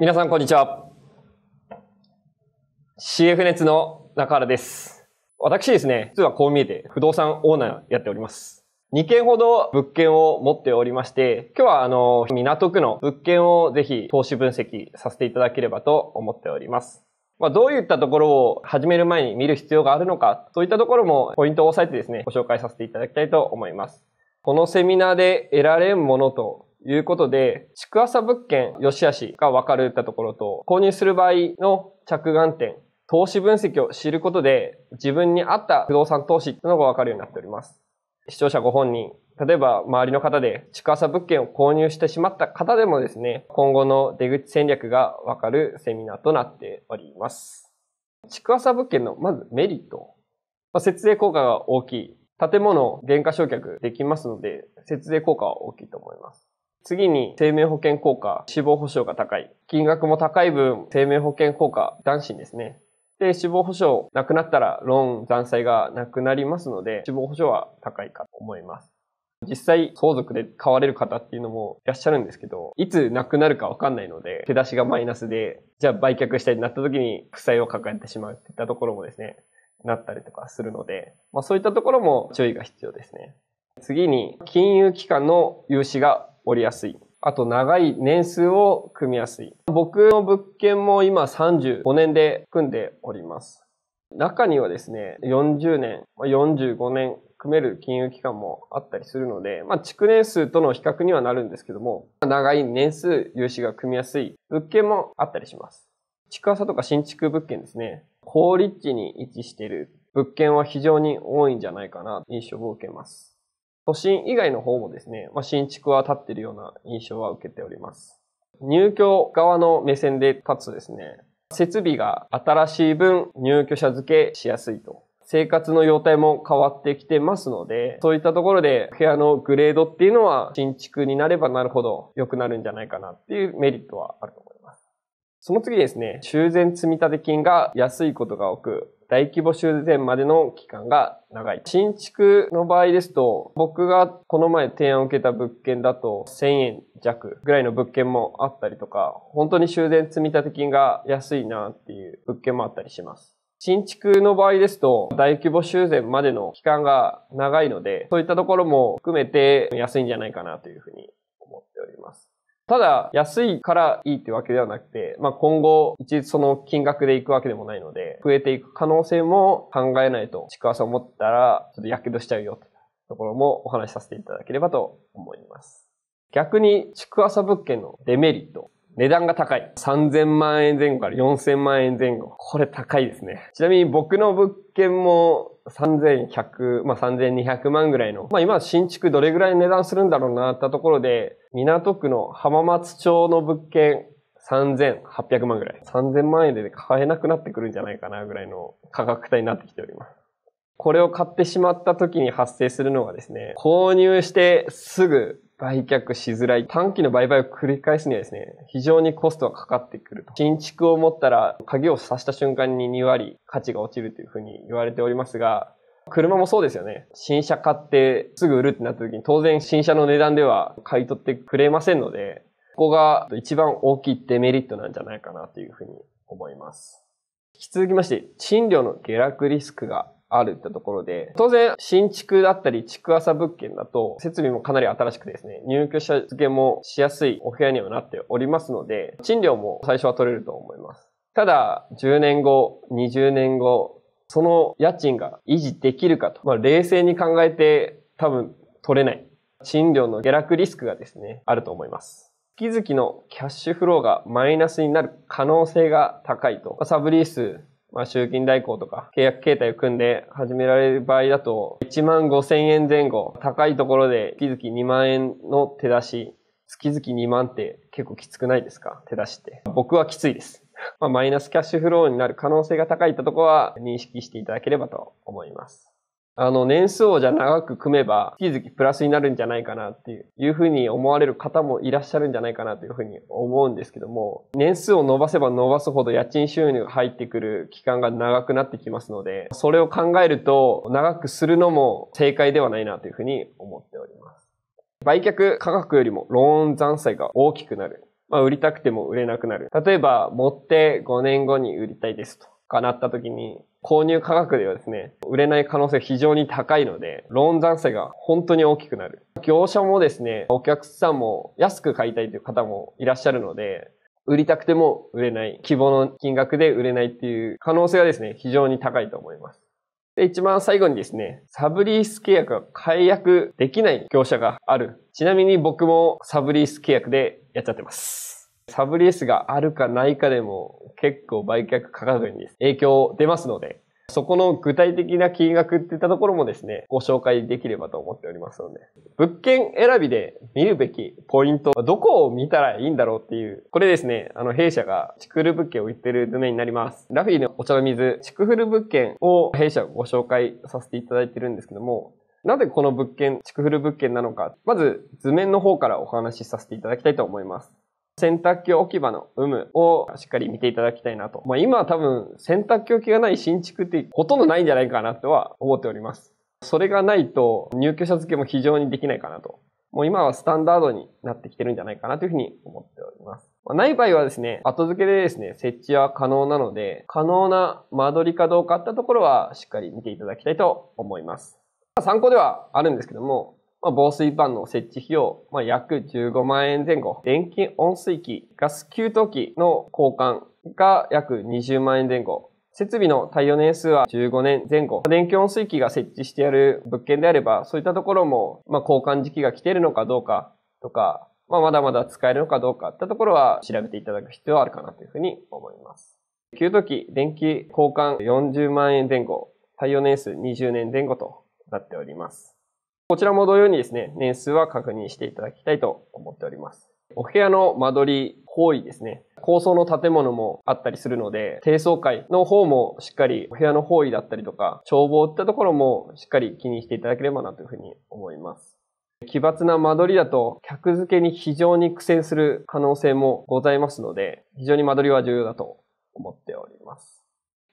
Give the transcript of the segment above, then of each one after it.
皆さん、こんにちは。CF 熱の中原です。私ですね、実はこう見えて不動産オーナーやっております。2件ほど物件を持っておりまして、今日はあの、港区の物件をぜひ投資分析させていただければと思っております。まあ、どういったところを始める前に見る必要があるのか、そういったところもポイントを押さえてですね、ご紹介させていただきたいと思います。このセミナーで得られんものということで、築浅物件、良し悪しが分かれたところと、購入する場合の着眼点、投資分析を知ることで、自分に合った不動産投資っていうのが分かるようになっております。視聴者ご本人、例えば周りの方で築浅物件を購入してしまった方でもですね、今後の出口戦略がわかるセミナーとなっております。築浅物件のまずメリット。まあ、節税効果が大きい。建物、減価償却できますので、節税効果は大きいと思います。次に生命保険効果、死亡保障が高い。金額も高い分、生命保険効果、男子ですね。で、死亡保障、なくなったらローン、残債がなくなりますので、死亡保障は高いかと思います。実際、相続で買われる方っていうのもいらっしゃるんですけど、いつなくなるかわかんないので、手出しがマイナスで、じゃあ売却したいになった時に、負債を抱えてしまうっていったところもですね、なったりとかするので、まあそういったところも注意が必要ですね。次に、金融機関の融資が折りやすい。あと長い年数を組みやすい。僕の物件も今35年で組んでおります。中にはですね、40年、45年組める金融機関もあったりするので、まあ、築年数との比較にはなるんですけども、長い年数融資が組みやすい物件もあったりします。築浅とか新築物件ですね、高立地に位置している物件は非常に多いんじゃないかな印象を受けます。都心以外の方もですね、まあ、新築は立っているような印象は受けております。入居側の目線で立つとですね、設備が新しい分入居者付けしやすいと。生活の様態も変わってきてますので、そういったところで部屋のグレードっていうのは新築になればなるほど良くなるんじゃないかなっていうメリットはあると思います。その次ですね、修繕積立金が安いことが多く、大規模修繕までの期間が長い。新築の場合ですと、僕がこの前提案を受けた物件だと1000円弱ぐらいの物件もあったりとか、本当に修繕積立金が安いなっていう物件もあったりします。新築の場合ですと、大規模修繕までの期間が長いので、そういったところも含めて安いんじゃないかなというふうに思っております。ただ、安いからいいってわけではなくて、まあ、今後、一律その金額でいくわけでもないので、増えていく可能性も考えないと、ちくわさん思ったら、ちょっと火傷しちゃうよ、とところもお話しさせていただければと思います。逆に、ちくわさ物件のデメリット。値段が高い。3000万円前後から4000万円前後。これ高いですね。ちなみに僕の物件も3100、まあ、3200万ぐらいの、まあ、今新築どれぐらい値段するんだろうなったところで、港区の浜松町の物件3800万ぐらい。3000万円で買えなくなってくるんじゃないかなぐらいの価格帯になってきております。これを買ってしまった時に発生するのがですね、購入してすぐ売却しづらい。短期の売買を繰り返すにはですね、非常にコストがかかってくると。新築を持ったら、鍵を刺した瞬間に2割価値が落ちるというふうに言われておりますが、車もそうですよね。新車買ってすぐ売るってなった時に、当然新車の値段では買い取ってくれませんので、ここが一番大きいデメリットなんじゃないかなというふうに思います。引き続きまして、賃料の下落リスクがあるってところで、当然、新築だったり、築浅物件だと、設備もかなり新しくてですね、入居者付けもしやすいお部屋にはなっておりますので、賃料も最初は取れると思います。ただ、10年後、20年後、その家賃が維持できるかと、まあ、冷静に考えて多分取れない。賃料の下落リスクがですね、あると思います。月々のキャッシュフローがマイナスになる可能性が高いと、サブリースまあ、集金代行とか契約形態を組んで始められる場合だと、1万5千円前後、高いところで月々2万円の手出し、月々2万って結構きつくないですか手出しって。僕はきついです。まあ、マイナスキャッシュフローになる可能性が高いってとこは認識していただければと思います。あの、年数をじゃ長く組めば、月々プラスになるんじゃないかなっていう、いうふうに思われる方もいらっしゃるんじゃないかなというふうに思うんですけども、年数を伸ばせば伸ばすほど家賃収入が入ってくる期間が長くなってきますので、それを考えると、長くするのも正解ではないなというふうに思っております。売却価格よりもローン残債が大きくなる。まあ、売りたくても売れなくなる。例えば、持って5年後に売りたいですと。かなった時に、購入価格ではですね、売れない可能性非常に高いので、ローン残債が本当に大きくなる。業者もですね、お客さんも安く買いたいという方もいらっしゃるので、売りたくても売れない、希望の金額で売れないっていう可能性がですね、非常に高いと思います。で、一番最後にですね、サブリース契約が解約できない業者がある。ちなみに僕もサブリース契約でやっちゃってます。サブリースがあるかないかでも結構売却価格に影響出ますので、そこの具体的な金額っていったところもですね、ご紹介できればと思っておりますので、物件選びで見るべきポイント、どこを見たらいいんだろうっていう、これですね、あの弊社がチクル物件を売ってる図面になります。ラフィーのお茶の水、チクフル物件を弊社ご紹介させていただいてるんですけども、なぜこの物件、チクフル物件なのか、まず図面の方からお話しさせていただきたいと思います。洗濯機置き場の有無をしっかり見ていただきたいなと。まあ、今は多分洗濯機置きがない新築ってほとんどないんじゃないかなとは思っております。それがないと入居者付けも非常にできないかなと。もう今はスタンダードになってきてるんじゃないかなというふうに思っております。まあ、ない場合はですね、後付けでですね、設置は可能なので、可能な間取りかどうかあったところはしっかり見ていただきたいと思います。参考ではあるんですけども、まあ、防水板の設置費用、まあ、約15万円前後。電気温水器、ガス給湯器の交換が約20万円前後。設備の耐用年数は15年前後。電気温水器が設置してある物件であれば、そういったところも、まあ、交換時期が来ているのかどうかとか、まあ、まだまだ使えるのかどうかったところは調べていただく必要はあるかなというふうに思います。給湯器、電気交換40万円前後、耐用年数20年前後となっております。こちらも同様にですね、年数は確認していただきたいと思っております。お部屋の間取り、方位ですね。高層の建物もあったりするので、低層階の方もしっかりお部屋の方位だったりとか、眺望ったところもしっかり気にしていただければなというふうに思います。奇抜な間取りだと、客付けに非常に苦戦する可能性もございますので、非常に間取りは重要だと思っております。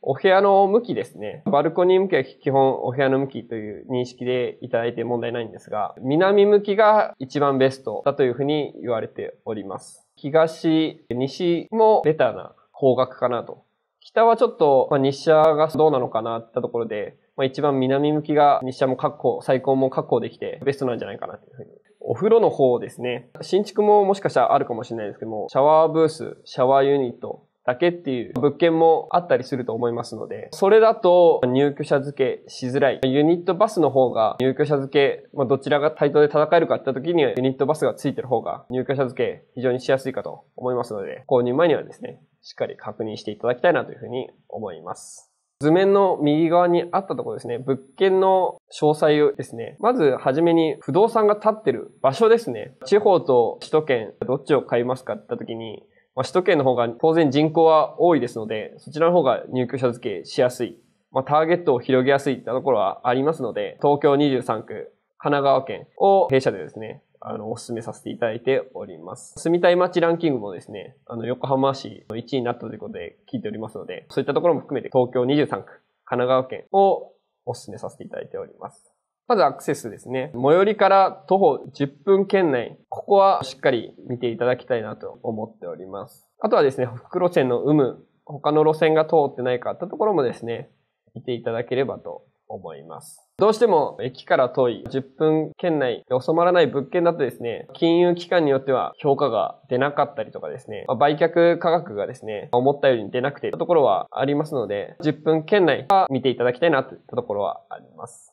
お部屋の向きですね。バルコニー向きは基本お部屋の向きという認識でいただいて問題ないんですが、南向きが一番ベストだというふうに言われております。東、西もベターな方角かなと。北はちょっと、まあ、日射がどうなのかなってところで、まあ、一番南向きが日射も確保、最高も確保できてベストなんじゃないかなというふうに。お風呂の方ですね。新築ももしかしたらあるかもしれないですけども、シャワーブース、シャワーユニット、だけっていう物件もあったりすると思いますので、それだと入居者付けしづらい。ユニットバスの方が入居者付け、まあ、どちらが対等で戦えるかって時にはユニットバスが付いてる方が入居者付け非常にしやすいかと思いますので、購入前にはですね、しっかり確認していただきたいなというふうに思います。図面の右側にあったところですね、物件の詳細をですね、まずはじめに不動産が建ってる場所ですね、地方と首都圏どっちを買いますかって言った時に、まあ、首都圏の方が当然人口は多いですので、そちらの方が入居者付けしやすい。まあ、ターゲットを広げやすいったところはありますので、東京23区、神奈川県を弊社でですね、あの、お勧めさせていただいております。住みたい街ランキングもですね、あの、横浜市の1位になったということで聞いておりますので、そういったところも含めて東京23区、神奈川県をお勧めさせていただいております。まずアクセスですね。最寄りから徒歩10分圏内。ここはしっかり見ていただきたいなと思っております。あとはですね、副路線の有無、他の路線が通ってないかってところもですね、見ていただければと思います。どうしても駅から遠い10分圏内で収まらない物件だとですね、金融機関によっては評価が出なかったりとかですね、売却価格がですね、思ったより出なくてところはありますので、10分圏内は見ていただきたいなといったところはあります。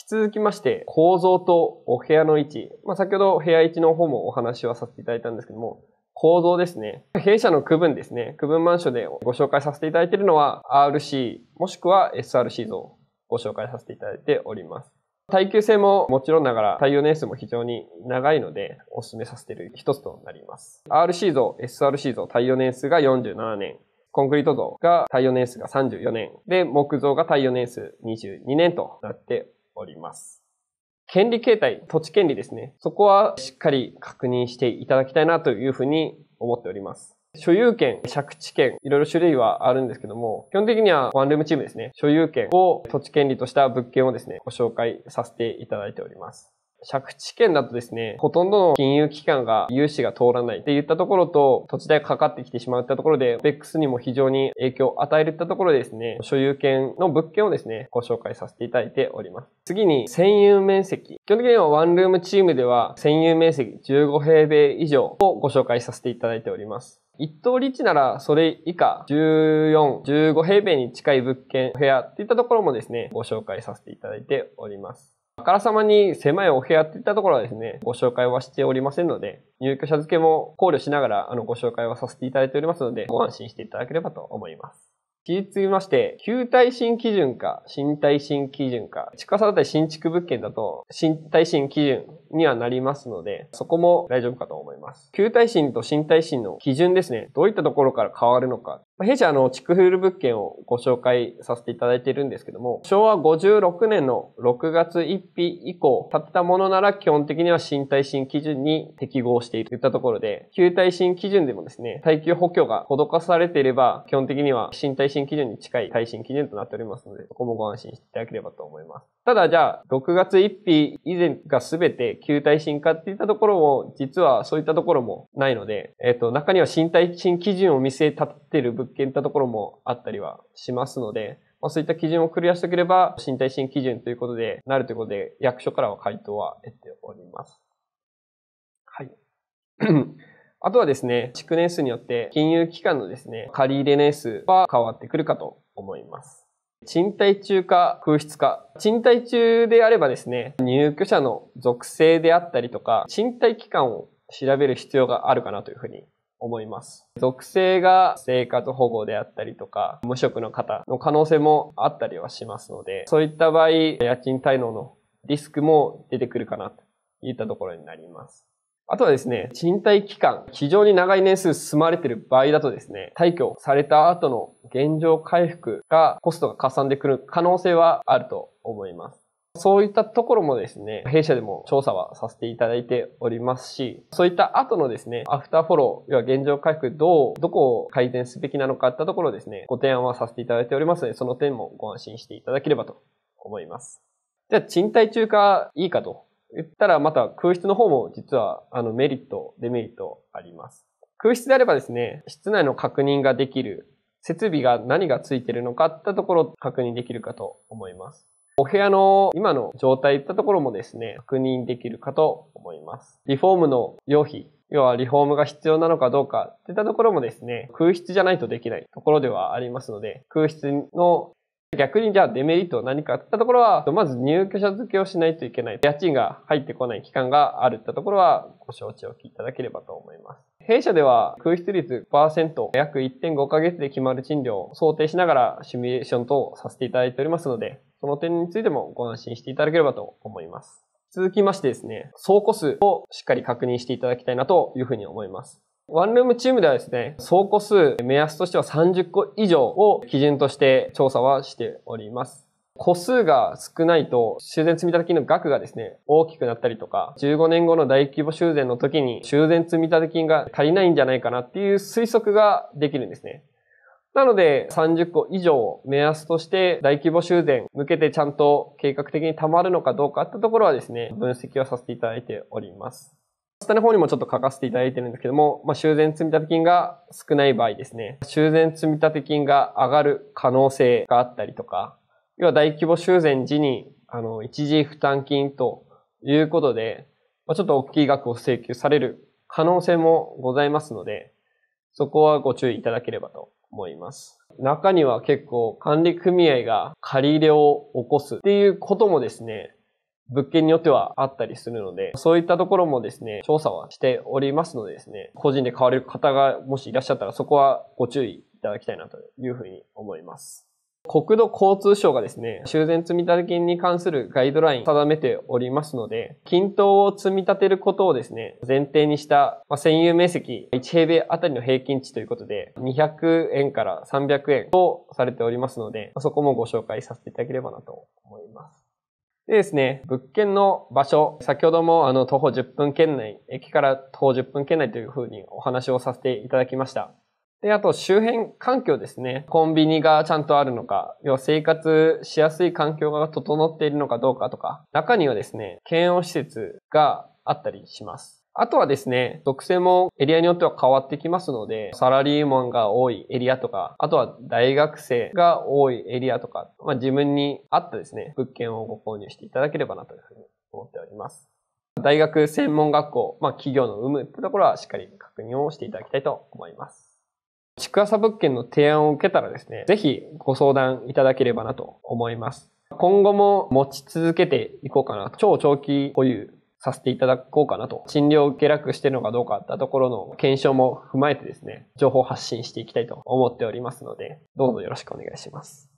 引き続きまして、構造とお部屋の位置。まあ、先ほど部屋位置の方もお話はさせていただいたんですけども、構造ですね。弊社の区分ですね。区分マンションでご紹介させていただいているのは RC もしくは SRC 像をご紹介させていただいております。耐久性ももちろんながら耐用年数も非常に長いのでお勧めさせている一つとなります。RC 像、SRC 像、耐用年数が47年。コンクリート像が耐用年数が34年。で、木造が耐用年数22年となっております。権利形態、土地権利ですね。そこはしっかり確認していただきたいなというふうに思っております。所有権、借地権、いろいろ種類はあるんですけども、基本的にはワンルームチームですね。所有権を土地権利とした物件をですね、ご紹介させていただいております。借地権だとですね、ほとんどの金融機関が融資が通らないって言ったところと、土地代がかかってきてしまったところで、ベックスにも非常に影響を与えるったところでですね、所有権の物件をですね、ご紹介させていただいております。次に、専有面積。基本的にはワンルームチームでは、専有面積15平米以上をご紹介させていただいております。一等立地ならそれ以下14、15平米に近い物件、部屋っていったところもですね、ご紹介させていただいております。あからさまに狭いお部屋っていったところはですね、ご紹介はしておりませんので、入居者付けも考慮しながらあのご紹介はさせていただいておりますので、ご安心していただければと思います。引き継ぎまして、旧耐震基準か、新耐震基準か、近さだったり新築物件だと、新耐震基準にはなりますので、そこも大丈夫かと思います。旧耐震と新耐震の基準ですね、どういったところから変わるのか、弊社の区フール物件をご紹介させていただいているんですけども、昭和56年の6月1日以降、建てたものなら基本的には新耐震基準に適合しているといったところで、旧耐震基準でもですね、耐久補強が施されていれば、基本的には新耐震基準に近い耐震基準となっておりますので、そこもご安心していただければと思います。ただじゃあ、6月1日以前が全て旧耐震化っていったところも、実はそういったところもないので、えっと、中には新耐震基準を見据え立てる物物件ったところもあったりはしますので、まあ、そういった基準をクリアしておければ、身体新基準ということで、なるということで、役所からは回答は得ております。はい。あとはですね、築年数によって金融機関のですね、借り入れ年数は変わってくるかと思います。賃貸中か空室か。賃貸中であればですね、入居者の属性であったりとか、賃貸期間を調べる必要があるかなというふうに思います。属性が生活保護であったりとか、無職の方の可能性もあったりはしますので、そういった場合、家賃滞納のリスクも出てくるかなといったところになります。あとはですね、賃貸期間、非常に長い年数住まれている場合だとですね、退去された後の現状回復がコストが加算でくる可能性はあると思います。そういったところもですね、弊社でも調査はさせていただいておりますし、そういった後のですね、アフターフォロー、要は現状回復、どう、どこを改善すべきなのかってところですね、ご提案はさせていただいておりますので、その点もご安心していただければと思います。じゃあ、賃貸中かいいかと言ったら、また空室の方も実は、あの、メリット、デメリットあります。空室であればですね、室内の確認ができる、設備が何がついてるのかってところ確認できるかと思います。お部屋の今の状態いったところもですね、確認できるかと思います。リフォームの用費、要はリフォームが必要なのかどうかっていったところもですね、空室じゃないとできないところではありますので、空室の逆にじゃあデメリットは何かってったところは、まず入居者付けをしないといけない。家賃が入ってこない期間があるってところはご承知おきいただければと思います。弊社では空室率5%、約1.5ヶ月で決まる賃料を想定しながらシミュレーション等をさせていただいておりますので、その点についてもご安心していただければと思います。続きましてですね、倉庫数をしっかり確認していただきたいなというふうに思います。ワンルームチームではですね、倉庫数目安としては30個以上を基準として調査はしております。個数が少ないと、修繕積立金の額がですね、大きくなったりとか、15年後の大規模修繕の時に修繕積立金が足りないんじゃないかなっていう推測ができるんですね。なので、30個以上を目安として、大規模修繕向けてちゃんと計画的に貯まるのかどうかってところはですね、分析をさせていただいております。下の方にもちょっと書かせていただいてるんですけども、まあ、修繕積立金が少ない場合ですね、修繕積立金が上がる可能性があったりとか、要は大規模修繕時に、あの、一時負担金ということで、まあ、ちょっと大きい額を請求される可能性もございますので、そこはご注意いただければと思います。中には結構管理組合が借り入れを起こすっていうこともですね、物件によってはあったりするので、そういったところもですね、調査はしておりますのでですね、個人で買われる方がもしいらっしゃったらそこはご注意いただきたいなというふうに思います。国土交通省がですね、修繕積立金に関するガイドライン定めておりますので、均等を積み立てることをですね、前提にした、まあ、占有面積1平米あたりの平均値ということで、200円から300円とされておりますので、そこもご紹介させていただければなと思います。でですね、物件の場所、先ほどもあの徒歩10分圏内、駅から徒歩10分圏内というふうにお話をさせていただきました。で、あと周辺環境ですね。コンビニがちゃんとあるのか、要は生活しやすい環境が整っているのかどうかとか、中にはですね、検温施設があったりします。あとはですね、属性もエリアによっては変わってきますので、サラリーマンが多いエリアとか、あとは大学生が多いエリアとか、まあ、自分に合ったですね、物件をご購入していただければなというふうに思っております。大学専門学校、まあ、企業の有無っいうところはしっかり確認をしていただきたいと思います。築浅物件の提案を受けたらですね、ぜひご相談いただければなと思います。今後も持ち続けていこうかな超長期保有させていただこうかなと。賃料を下落してるのかどうかったところの検証も踏まえてですね、情報発信していきたいと思っておりますので、どうぞよろしくお願いします。